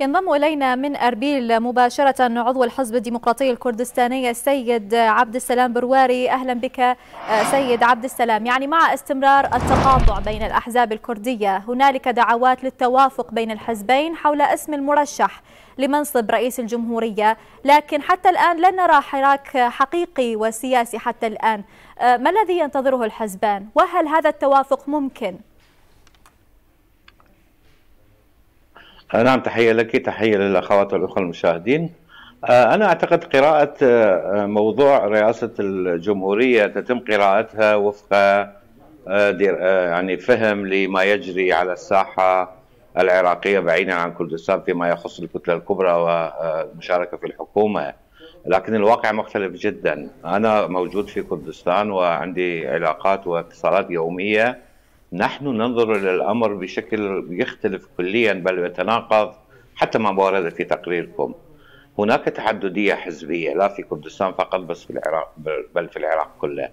ينضم إلينا من أربيل مباشرة عضو الحزب الديمقراطي الكردستاني السيد عبد السلام برواري أهلا بك آه، سيد عبد السلام يعني مع استمرار التقاطع بين الأحزاب الكردية هنالك دعوات للتوافق بين الحزبين حول اسم المرشح لمنصب رئيس الجمهورية لكن حتى الآن لن نرى حراك حقيقي وسياسي حتى الآن آه، ما الذي ينتظره الحزبان وهل هذا التوافق ممكن؟ آه، نعم تحية لك تحية للأخوات والأخوة المشاهدين آه، أنا أعتقد قراءة آه، موضوع رئاسة الجمهورية تتم قراءتها وفق يعني فهم لما يجري على الساحة العراقية بعيدا عن كردستان فيما يخص الكتلة الكبرى والمشاركة في الحكومة لكن الواقع مختلف جدا أنا موجود في كردستان وعندي علاقات واتصالات يومية نحن ننظر إلى الأمر بشكل يختلف كليا بل يتناقض حتى ما ورد في تقريركم هناك تعدديه حزبية لا في كردستان فقط بس في العراق بل في العراق كله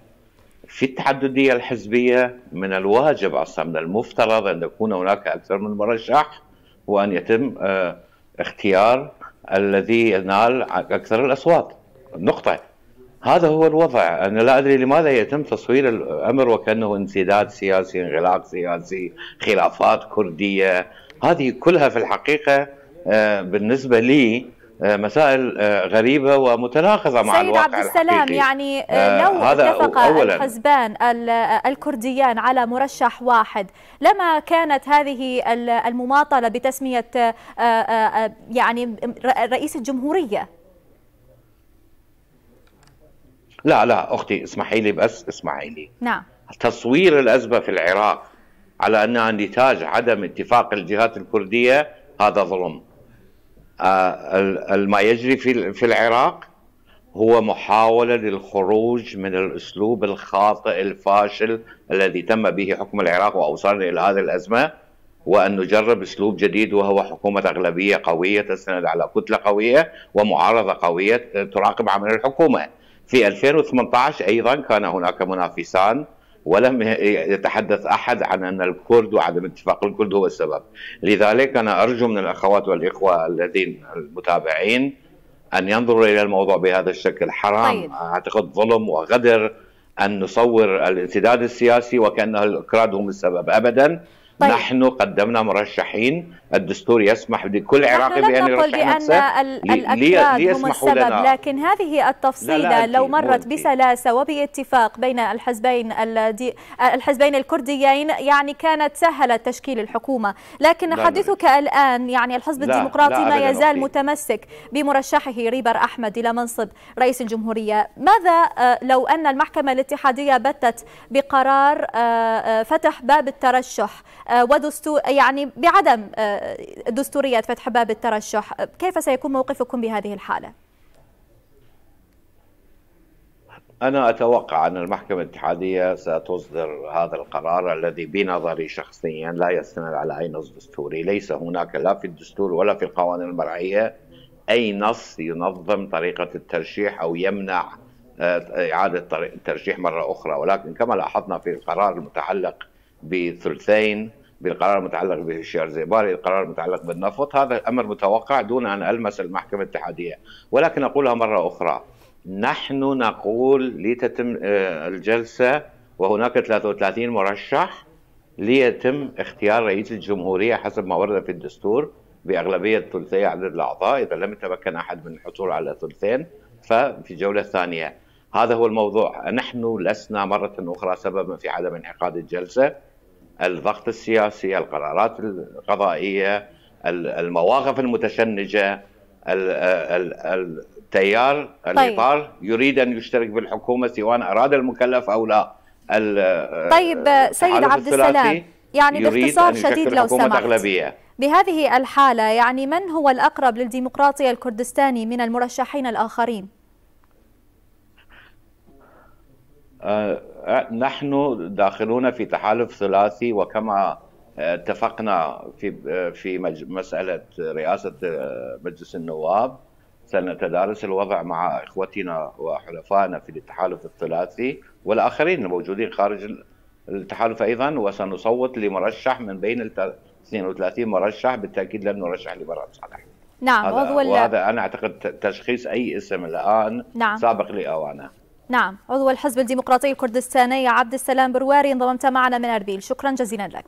في التعدديه الحزبية من الواجب أصلا من المفترض أن يكون هناك أكثر من مرشح وأن يتم آه، اختيار الذي ينال أكثر الأصوات نقطة هذا هو الوضع أنا لا أدري لماذا يتم تصوير الأمر وكأنه انسداد سياسي انغلاق سياسي خلافات كردية هذه كلها في الحقيقة آه، بالنسبة لي آه، مسائل آه، غريبة ومتناقضة مع الواقع عبد السلام الحقيقي. يعني لو اتفق أولاً. الحزبان الكرديان على مرشح واحد لما كانت هذه المماطلة بتسمية يعني رئيس الجمهورية لا لا اختي اسمحي لي بس اسمحي لي نعم تصوير الازمه في العراق على انها نتاج عدم اتفاق الجهات الكرديه هذا ظلم آه، ما يجري في في العراق هو محاوله للخروج من الاسلوب الخاطئ الفاشل الذي تم به حكم العراق واوصلنا الى هذه الازمه وان نجرب اسلوب جديد وهو حكومه اغلبيه قويه تستند على كتله قويه ومعارضه قويه تراقب عمل الحكومه. في 2018 أيضا كان هناك منافسان ولم يتحدث احد عن ان الكرد وعدم اتفاق الكرد هو السبب لذلك انا ارجو من الاخوات والاخوه الذين المتابعين ان ينظروا الى الموضوع بهذا الشكل حرام طيب. اعتقد ظلم وغدر ان نصور الانسداد السياسي وكانه الاكراد هم السبب ابدا طيب. نحن قدمنا مرشحين الدستور يسمح لكل عراقي بان يرشح نفسه الاكراد هم السبب لنا. لكن هذه التفصيله لا لا لو مرت بسلاسه وباتفاق بين الحزبين الحزبين الكرديين يعني كانت سهلت تشكيل الحكومه لكن حديثك الان يعني الحزب لا الديمقراطي لا ما يزال متمسك بمرشحه ريبر احمد الى منصب رئيس الجمهوريه ماذا آه، لو ان المحكمه الاتحاديه بتت بقرار آه، آه، فتح باب الترشح آه، ودستور يعني بعدم آه، دستورية فتح باب الترشح آه، كيف سيكون موقفكم بهذه الحالة؟ أنا أتوقع أن المحكمة الاتحادية ستصدر هذا القرار الذي بنظري شخصيا لا يستند على أي نص دستوري ليس هناك لا في الدستور ولا في القوانين المرعية أي نص ينظم طريقة الترشيح أو يمنع إعادة الترشيح مرة أخرى ولكن كما لاحظنا في القرار المتعلق بثلثين بالقرار المتعلق بهشيار زيباري القرار المتعلق بالنفط هذا أمر متوقع دون أن ألمس المحكمة الاتحادية ولكن أقولها مرة أخرى نحن نقول لتتم آه، الجلسة وهناك 33 مرشح ليتم اختيار رئيس الجمهورية حسب ما ورد في الدستور بأغلبية ثلثي عدد الأعضاء إذا لم يتمكن أحد من الحصول على ثلثين ففي الجولة الثانية هذا هو الموضوع نحن لسنا مرة أخرى سببا في عدم انعقاد الجلسة الضغط السياسي القرارات القضائية المواقف المتشنجة التيار طيب. الإطار يريد أن يشترك بالحكومة سواء أراد المكلف أو لا طيب آه، سيد عبد السلام يعني باختصار شديد لو سمحت أغلبية. بهذه الحالة يعني من هو الأقرب للديمقراطية الكردستاني من المرشحين الآخرين؟ أه آه، نحن داخلون في تحالف ثلاثي وكما آه، اتفقنا في آه، في مساله رئاسه مجلس النواب سنتدارس الوضع مع اخوتنا وحلفائنا في التحالف الثلاثي والاخرين الموجودين خارج التحالف ايضا وسنصوت لمرشح من بين 32 مرشح بالتاكيد لن نرشح لبراء صالح نعم هذا وهذا انا اعتقد تشخيص اي اسم الان نعم. سابق لاوانه نعم عضو الحزب الديمقراطي الكردستاني عبد السلام برواري انضممت معنا من اربيل شكرا جزيلا لك